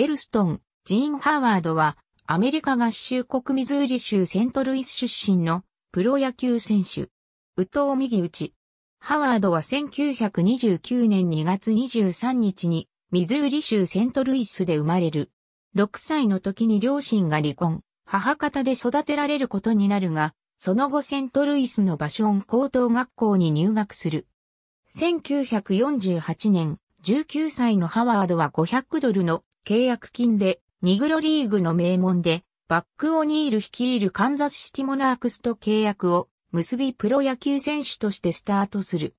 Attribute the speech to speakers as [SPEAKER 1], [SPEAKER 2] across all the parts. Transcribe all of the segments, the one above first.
[SPEAKER 1] エルストン、ジーン・ハーワードは、アメリカ合衆国ミズーリ州セントルイス出身のプロ野球選手。ミギ右打ハワードは1929年2月23日に、ミズーリ州セントルイスで生まれる。6歳の時に両親が離婚、母方で育てられることになるが、その後セントルイスのバション高等学校に入学する。1948年、19歳のハワードは500ドルの契約金で、ニグロリーグの名門で、バック・オニール率いるカンザスシティモナークスと契約を結びプロ野球選手としてスタートする。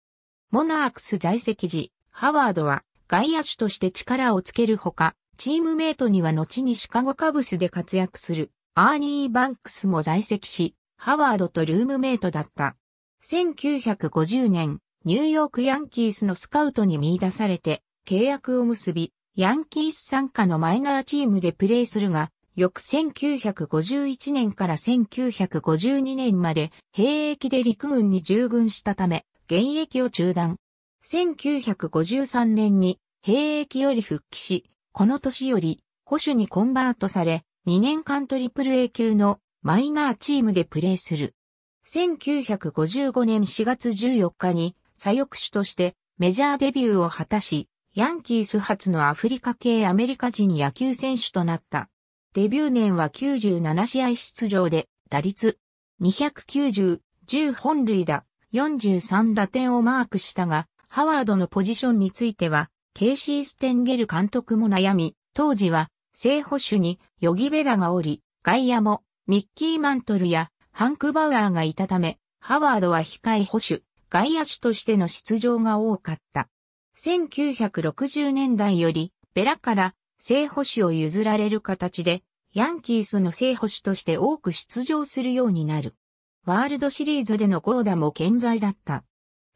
[SPEAKER 1] モナークス在籍時、ハワードは外野手として力をつけるほか、チームメイトには後にシカゴカブスで活躍するアーニー・バンクスも在籍し、ハワードとルームメイトだった。1950年、ニューヨークヤンキースのスカウトに見出されて契約を結び、ヤンキース参加のマイナーチームでプレーするが、翌1951年から1952年まで兵役で陸軍に従軍したため、現役を中断。1953年に兵役より復帰し、この年より保守にコンバートされ、2年間トリプル A 級のマイナーチームでプレーする。1955年4月14日に左翼手としてメジャーデビューを果たし、ヤンキース初のアフリカ系アメリカ人野球選手となった。デビュー年は97試合出場で、打率290、10本塁打、43打点をマークしたが、ハワードのポジションについては、ケイシー・ステンゲル監督も悩み、当時は正捕手にヨギベラがおり、外野もミッキー・マントルやハンク・バウアーがいたため、ハワードは控え捕手、外野手としての出場が多かった。1960年代より、ベラから正捕手を譲られる形で、ヤンキースの正捕手として多く出場するようになる。ワールドシリーズでのゴーダも健在だった。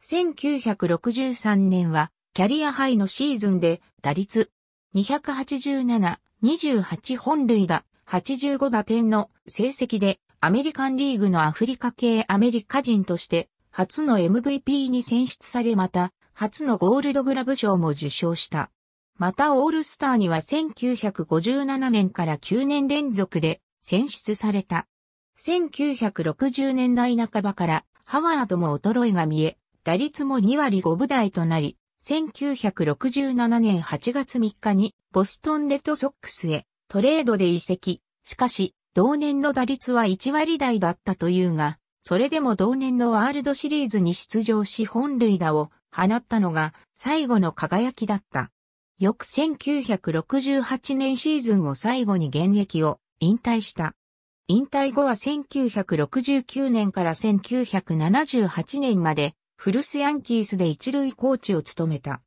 [SPEAKER 1] 1963年は、キャリアハイのシーズンで、打率287、28本塁打、85打点の成績で、アメリカンリーグのアフリカ系アメリカ人として、初の MVP に選出されまた、初のゴールドグラブ賞も受賞した。またオールスターには1957年から9年連続で選出された。1960年代半ばからハワードも衰えが見え、打率も2割5分台となり、1967年8月3日にボストンレッドソックスへトレードで移籍。しかし、同年の打率は1割台だったというが、それでも同年のワールドシリーズに出場し本塁打を放ったのが最後の輝きだった。翌1968年シーズンを最後に現役を引退した。引退後は1969年から1978年までフルスヤンキースで一塁コーチを務めた。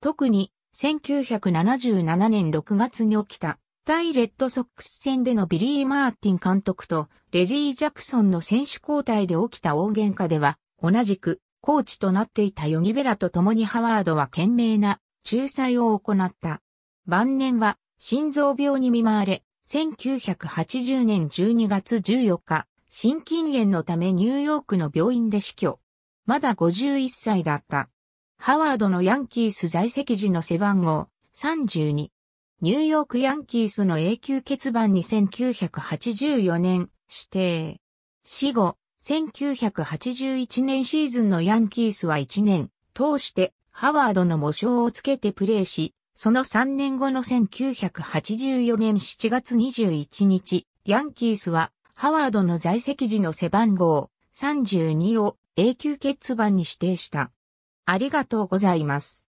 [SPEAKER 1] 特に1977年6月に起きた対レッドソックス戦でのビリー・マーティン監督とレジー・ジャクソンの選手交代で起きた大喧嘩では同じくコーチとなっていたヨギベラと共にハワードは懸命な仲裁を行った。晩年は心臓病に見舞われ、1980年12月14日、心筋炎のためニューヨークの病院で死去。まだ51歳だった。ハワードのヤンキース在籍時の背番号32。ニューヨークヤンキースの永久欠番に1984年指定。死後、1981年シーズンのヤンキースは1年、通してハワードの模章をつけてプレーし、その3年後の1984年7月21日、ヤンキースはハワードの在籍時の背番号32を永久欠番に指定した。ありがとうございます。